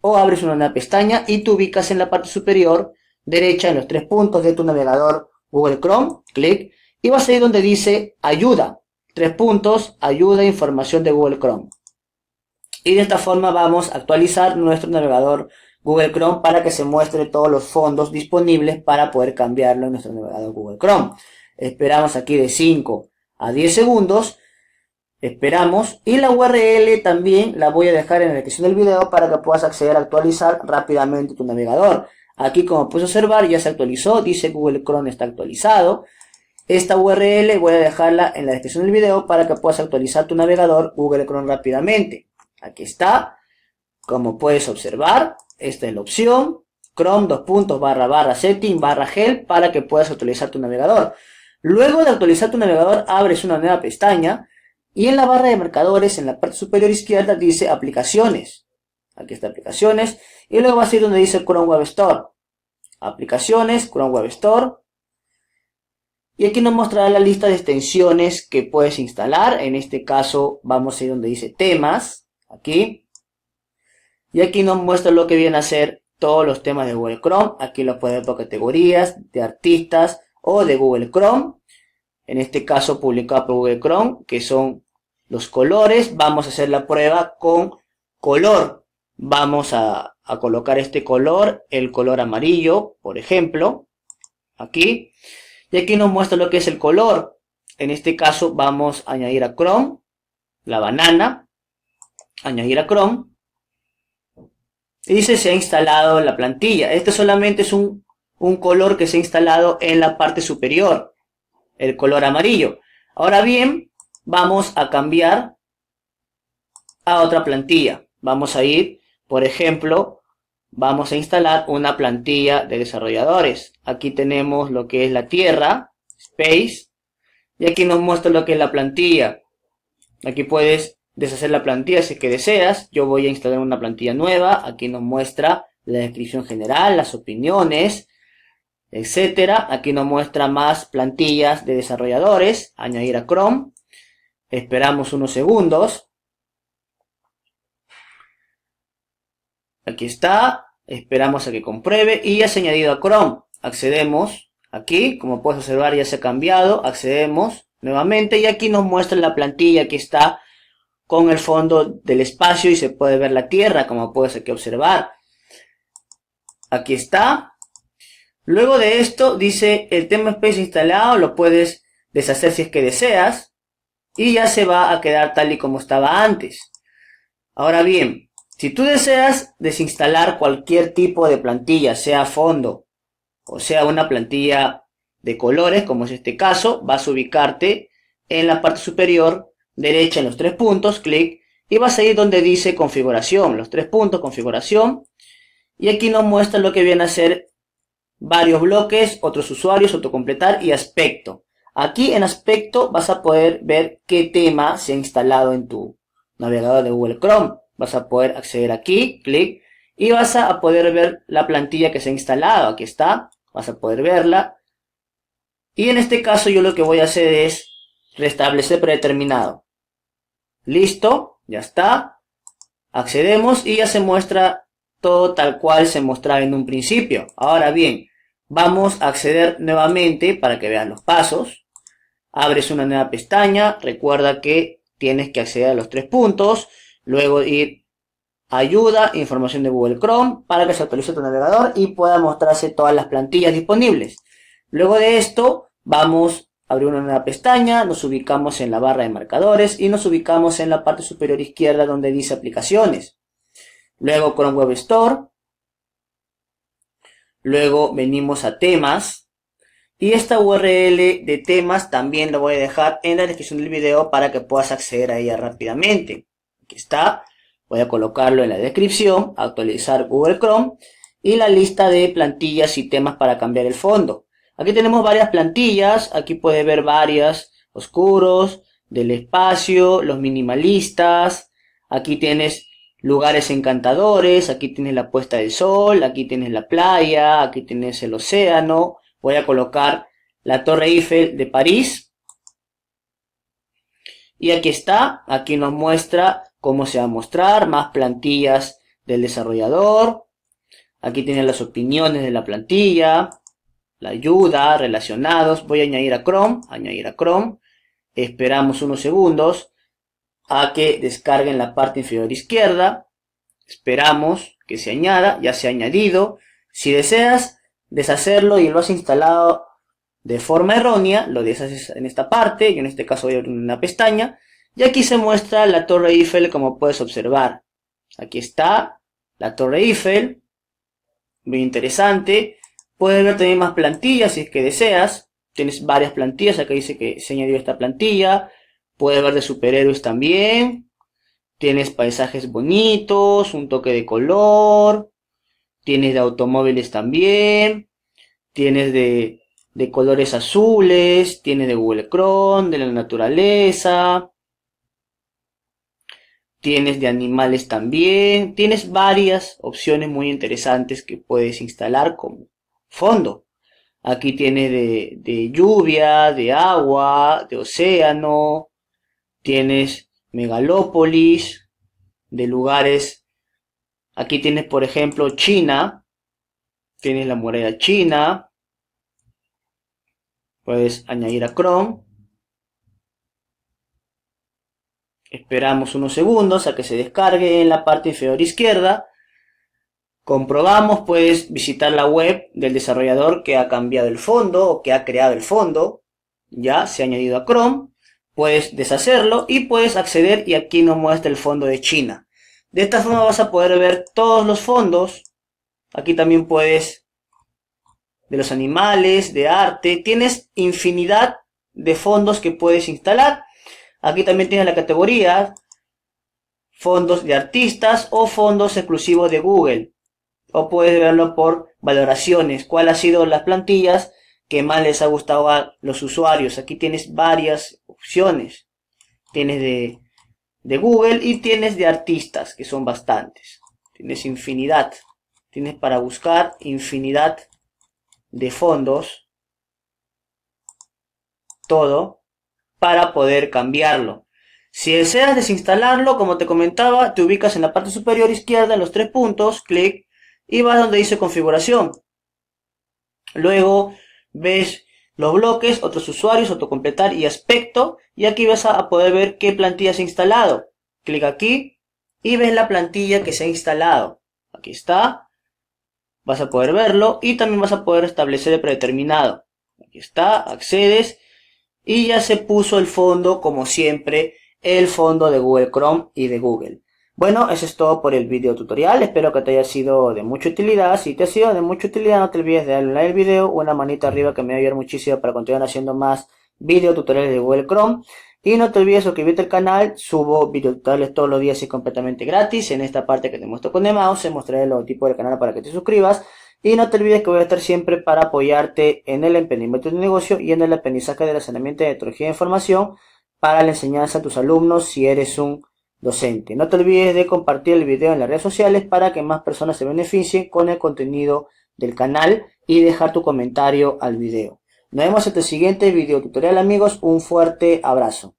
o abres una nueva pestaña y te ubicas en la parte superior derecha en los tres puntos de tu navegador Google Chrome, clic, y vas a ir donde dice ayuda, tres puntos, ayuda, e información de Google Chrome. Y de esta forma vamos a actualizar nuestro navegador Google Chrome para que se muestre todos los fondos disponibles para poder cambiarlo en nuestro navegador Google Chrome. Esperamos aquí de 5 a 10 segundos Esperamos. Y la URL también la voy a dejar en la descripción del video para que puedas acceder a actualizar rápidamente tu navegador. Aquí como puedes observar ya se actualizó, dice Google Chrome está actualizado. Esta URL voy a dejarla en la descripción del video para que puedas actualizar tu navegador Google Chrome rápidamente. Aquí está. Como puedes observar, esta es la opción. Chrome 2.0 puntos barra barra setting barra gel para que puedas actualizar tu navegador. Luego de actualizar tu navegador abres una nueva pestaña y en la barra de marcadores, en la parte superior izquierda, dice aplicaciones. Aquí está aplicaciones. Y luego va a ser donde dice Chrome Web Store. Aplicaciones, Chrome Web Store. Y aquí nos mostrará la lista de extensiones que puedes instalar. En este caso vamos a ir donde dice temas. Aquí. Y aquí nos muestra lo que viene a ser todos los temas de Google Chrome. Aquí lo puedes ver por categorías, de artistas o de Google Chrome en este caso publicado por Google Chrome, que son los colores, vamos a hacer la prueba con color. Vamos a, colocar este color, el color amarillo, por ejemplo, aquí. Y aquí nos muestra lo que es el color. En este caso vamos a añadir a Chrome, la banana, añadir a Chrome. Y dice se ha instalado la plantilla. Este solamente es un, un color que se ha instalado en la parte superior, el color amarillo. Ahora bien, vamos a cambiar a otra plantilla. Vamos a ir, por ejemplo, vamos a instalar una plantilla de desarrolladores. Aquí tenemos lo que es la tierra, space, y aquí nos muestra lo que es la plantilla. Aquí puedes deshacer la plantilla si que deseas. Yo voy a instalar una plantilla nueva. Aquí nos muestra la descripción general, las opiniones, etcétera. Aquí nos muestra más plantillas de desarrolladores, añadir a Chrome. Esperamos unos segundos. Aquí está. Esperamos a que compruebe y ya se ha añadido a Chrome. Accedemos aquí. Como puedes observar ya se ha cambiado. Accedemos nuevamente y aquí nos muestra la plantilla que está con el fondo del espacio y se puede ver la Tierra como puedes aquí observar. Aquí está. Luego de esto dice el tema Space instalado. Lo puedes deshacer si es que deseas y ya se va a quedar tal y como estaba antes. Ahora bien, si tú deseas desinstalar cualquier tipo de plantilla, sea fondo o sea una plantilla de colores, como es este caso, vas a ubicarte en la parte superior derecha en los tres puntos, clic, y vas a ir donde dice configuración, los tres puntos, configuración, y aquí nos muestra lo que viene a ser varios bloques, otros usuarios, autocompletar y aspecto. Aquí en aspecto vas a poder ver qué tema se ha instalado en tu navegador de Google Chrome. Vas a poder acceder aquí, clic, y vas a poder ver la plantilla que se ha instalado. Aquí está, vas a poder verla. Y en este caso yo lo que voy a hacer es restablecer predeterminado. Listo, ya está. Accedemos y ya se muestra todo tal cual se mostraba en un principio. Ahora bien, vamos a acceder nuevamente para que vean los pasos abres una nueva pestaña, recuerda que tienes que acceder a los tres puntos, luego ir a ayuda, información de Google Chrome, para que se actualice tu navegador y pueda mostrarse todas las plantillas disponibles. Luego de esto, vamos a abrir una nueva pestaña, nos ubicamos en la barra de marcadores y nos ubicamos en la parte superior izquierda donde dice aplicaciones. Luego Chrome Web Store. Luego venimos a temas. Y esta URL de temas también la voy a dejar en la descripción del video para que puedas acceder a ella rápidamente. Aquí está. Voy a colocarlo en la descripción, actualizar Google Chrome y la lista de plantillas y temas para cambiar el fondo. Aquí tenemos varias plantillas, aquí puedes ver varias, oscuros, del espacio, los minimalistas, aquí tienes lugares encantadores, aquí tienes la puesta del sol, aquí tienes la playa, aquí tienes el océano, Voy a colocar la Torre Eiffel de París. Y aquí está, aquí nos muestra cómo se va a mostrar, más plantillas del desarrollador. Aquí tienen las opiniones de la plantilla, la ayuda, relacionados. Voy a añadir a Chrome, añadir a Chrome. Esperamos unos segundos a que descarguen la parte inferior izquierda. Esperamos que se añada, ya se ha añadido. Si deseas, deshacerlo y lo has instalado de forma errónea, lo deshaces en esta parte, yo en este caso voy a abrir una pestaña, y aquí se muestra la Torre Eiffel como puedes observar. Aquí está la Torre Eiffel, muy interesante. Puedes ver también más plantillas si es que deseas. Tienes varias plantillas, acá dice que se añadió esta plantilla. Puedes ver de superhéroes también. Tienes paisajes bonitos, un toque de color, tienes de automóviles también, tienes de, colores azules, tienes de Google Chrome, de la naturaleza, tienes de animales también, tienes varias opciones muy interesantes que puedes instalar como fondo. Aquí tienes de, de lluvia, de agua, de océano, tienes megalópolis, de lugares Aquí tienes, por ejemplo, China. Tienes la muralla china. Puedes añadir a Chrome. Esperamos unos segundos a que se descargue en la parte inferior izquierda. Comprobamos, puedes visitar la web del desarrollador que ha cambiado el fondo o que ha creado el fondo. Ya se ha añadido a Chrome. Puedes deshacerlo y puedes acceder y aquí nos muestra el fondo de China. De esta forma vas a poder ver todos los fondos. Aquí también puedes de los animales, de arte. Tienes infinidad de fondos que puedes instalar. Aquí también tienes la categoría fondos de artistas o fondos exclusivos de Google. O puedes verlo por valoraciones, cuál ha sido las plantillas que más les ha gustado a los usuarios. Aquí tienes varias opciones. Tienes de de Google y tienes de artistas, que son bastantes. Tienes infinidad. Tienes para buscar infinidad de fondos. Todo para poder cambiarlo. Si deseas desinstalarlo, como te comentaba, te ubicas en la parte superior izquierda en los tres puntos, clic, y vas donde dice configuración. Luego ves los bloques, otros usuarios, autocompletar y aspecto, y aquí vas a poder ver qué plantilla se ha instalado. Clic aquí y ves la plantilla que se ha instalado. Aquí está. Vas a poder verlo y también vas a poder establecer el predeterminado. Aquí está, accedes y ya se puso el fondo como siempre, el fondo de Google Chrome y de Google. Bueno, eso es todo por el video tutorial, espero que te haya sido de mucha utilidad, si te ha sido de mucha utilidad no te olvides de darle like al video, una manita arriba que me va a ayudar muchísimo para continuar haciendo más video tutoriales de Google Chrome. Y no te olvides suscribirte al canal, subo video tutoriales todos los días y completamente gratis. En esta parte que te muestro con el mouse, se mostraré el tipo del canal para que te suscribas. Y no te olvides que voy a estar siempre para apoyarte en el emprendimiento de tu negocio y en el aprendizaje de la herramientas de tecnología de información para la enseñanza a tus alumnos si eres un docente. No te olvides de compartir el video en las redes sociales para que más personas se beneficien con el contenido del canal y dejar tu comentario al video. Nos vemos en el siguiente video tutorial amigos. Un fuerte abrazo.